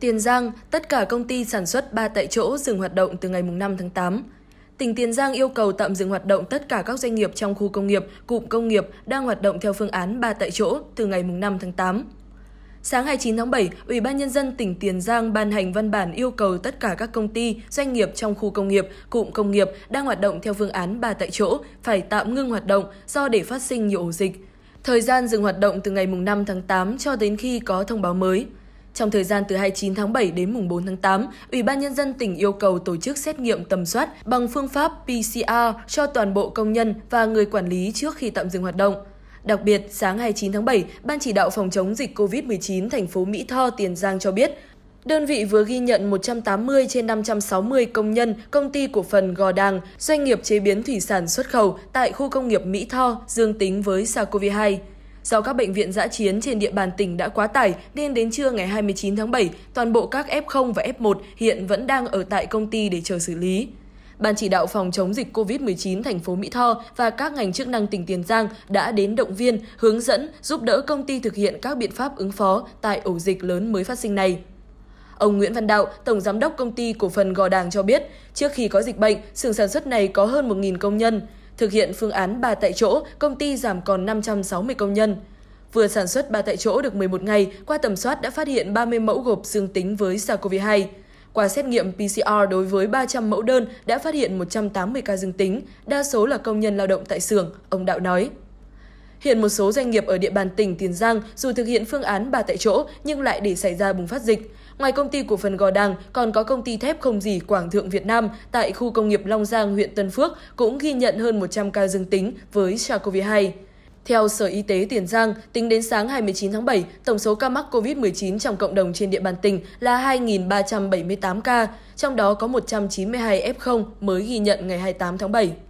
Tiền Giang, tất cả công ty sản xuất ba tại chỗ dừng hoạt động từ ngày 5 tháng 8. Tỉnh Tiền Giang yêu cầu tạm dừng hoạt động tất cả các doanh nghiệp trong khu công nghiệp, cụm công nghiệp đang hoạt động theo phương án ba tại chỗ từ ngày 5 tháng 8. Sáng 29 tháng 7, Ủy ban Nhân dân tỉnh Tiền Giang ban hành văn bản yêu cầu tất cả các công ty, doanh nghiệp trong khu công nghiệp, cụm công nghiệp đang hoạt động theo phương án ba tại chỗ phải tạm ngưng hoạt động do để phát sinh nhiều ổ dịch. Thời gian dừng hoạt động từ ngày 5 tháng 8 cho đến khi có thông báo mới. Trong thời gian từ 29 tháng 7 đến mùng 4 tháng 8, Ủy ban Nhân dân tỉnh yêu cầu tổ chức xét nghiệm tầm soát bằng phương pháp PCR cho toàn bộ công nhân và người quản lý trước khi tạm dừng hoạt động. Đặc biệt, sáng 29 tháng 7, Ban chỉ đạo phòng chống dịch COVID-19 thành phố Mỹ Tho, Tiền Giang cho biết, Đơn vị vừa ghi nhận 180 trên 560 công nhân công ty cổ phần Gò Đàng, doanh nghiệp chế biến thủy sản xuất khẩu tại khu công nghiệp Mỹ Tho dương tính với SARS-CoV-2. Do các bệnh viện giã chiến trên địa bàn tỉnh đã quá tải nên đến trưa ngày 29 tháng 7, toàn bộ các F0 và F1 hiện vẫn đang ở tại công ty để chờ xử lý. Ban chỉ đạo phòng chống dịch COVID-19 thành phố Mỹ Tho và các ngành chức năng tỉnh Tiền Giang đã đến động viên, hướng dẫn, giúp đỡ công ty thực hiện các biện pháp ứng phó tại ổ dịch lớn mới phát sinh này. Ông Nguyễn Văn Đạo, Tổng Giám đốc Công ty Cổ phần Gò Đàng cho biết, trước khi có dịch bệnh, xưởng sản xuất này có hơn 1.000 công nhân. Thực hiện phương án 3 tại chỗ, công ty giảm còn 560 công nhân. Vừa sản xuất 3 tại chỗ được 11 ngày, qua tầm soát đã phát hiện 30 mẫu gộp dương tính với SARS-CoV-2. Qua xét nghiệm PCR đối với 300 mẫu đơn đã phát hiện 180 ca dương tính, đa số là công nhân lao động tại xưởng, ông Đạo nói. Hiện một số doanh nghiệp ở địa bàn tỉnh Tiền Giang dù thực hiện phương án bà tại chỗ nhưng lại để xảy ra bùng phát dịch. Ngoài công ty cổ phần Gò Đàng, còn có công ty thép không dỉ Quảng Thượng Việt Nam tại khu công nghiệp Long Giang, huyện Tân Phước cũng ghi nhận hơn 100 ca dương tính với SARS-CoV-2. Theo Sở Y tế Tiền Giang, tính đến sáng 29 tháng 7, tổng số ca mắc COVID-19 trong cộng đồng trên địa bàn tỉnh là 2.378 ca, trong đó có 192 F0 mới ghi nhận ngày 28 tháng 7.